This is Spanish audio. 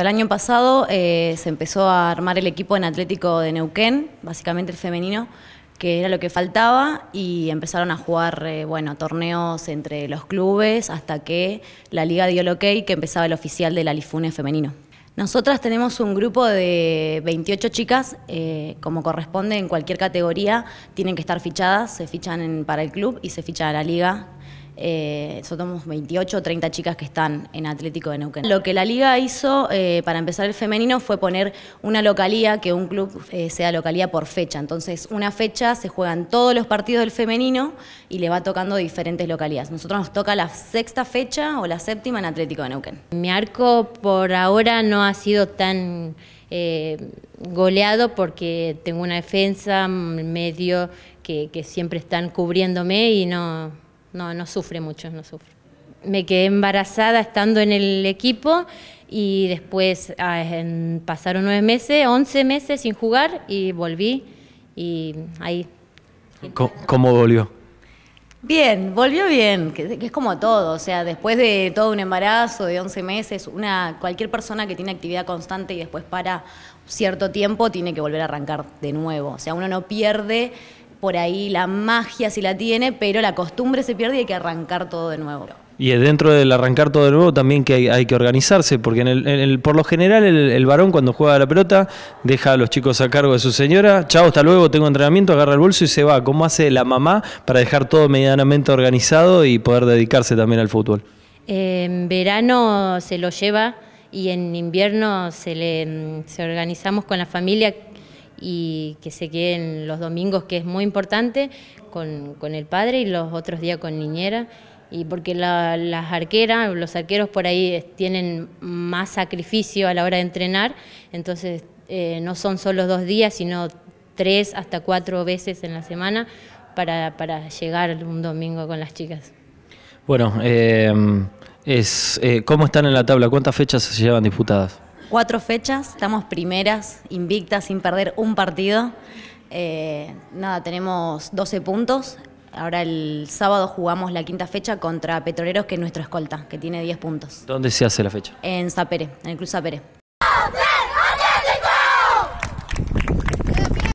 El año pasado eh, se empezó a armar el equipo en Atlético de Neuquén, básicamente el femenino, que era lo que faltaba, y empezaron a jugar eh, torneos entre los clubes hasta que la liga dio el ok que empezaba el oficial del Alifune femenino. Nosotras tenemos un grupo de 28 chicas, eh, como corresponde en cualquier categoría, tienen que estar fichadas, se fichan para el club y se fichan a la liga, eh, somos 28 o 30 chicas que están en Atlético de Neuquén. Lo que la liga hizo eh, para empezar el femenino fue poner una localía, que un club eh, sea localía por fecha. Entonces, una fecha se juegan todos los partidos del femenino y le va tocando diferentes localías. Nosotros nos toca la sexta fecha o la séptima en Atlético de Neuquén. Mi arco por ahora no ha sido tan eh, goleado porque tengo una defensa, medio que siempre están cubriéndome y no no, no sufre mucho, no sufre. Me quedé embarazada estando en el equipo y después ah, pasaron nueve meses, once meses sin jugar y volví y ahí. ¿Cómo, volvió? Bien, volvió bien, que, es como todo, o sea, después de todo un embarazo de once meses, una, cualquier persona que tiene actividad constante y después para cierto tiempo tiene que volver a arrancar de nuevo, o sea, uno no pierde por ahí la magia sí la tiene, pero la costumbre se pierde y hay que arrancar todo de nuevo. Y dentro del arrancar todo de nuevo también que hay, que organizarse, porque por lo general el, varón cuando juega la pelota deja a los chicos a cargo de su señora, chao, hasta luego, tengo entrenamiento, agarra el bolso y se va. ¿Cómo hace la mamá para dejar todo medianamente organizado y poder dedicarse también al fútbol? En verano se lo lleva y en invierno se le mm, se organizamos con la familia y que se queden los domingos, que es muy importante, con, el padre y los otros días con niñera. Y porque la, las arqueras, los arqueros por ahí tienen más sacrificio a la hora de entrenar, entonces eh, no son solo dos días, sino tres hasta cuatro veces en la semana para, llegar un domingo con las chicas. Bueno, eh, es, eh, ¿cómo están en la tabla? ¿Cuántas fechas se llevan disputadas? cuatro fechas, estamos primeras, invictas, sin perder un partido. Eh, nada, tenemos 12 puntos. Ahora el sábado jugamos la quinta fecha contra Petroleros, que es nuestro escolta, que tiene 10 puntos. ¿Dónde se hace la fecha? En Zapere, en el Club Zapere.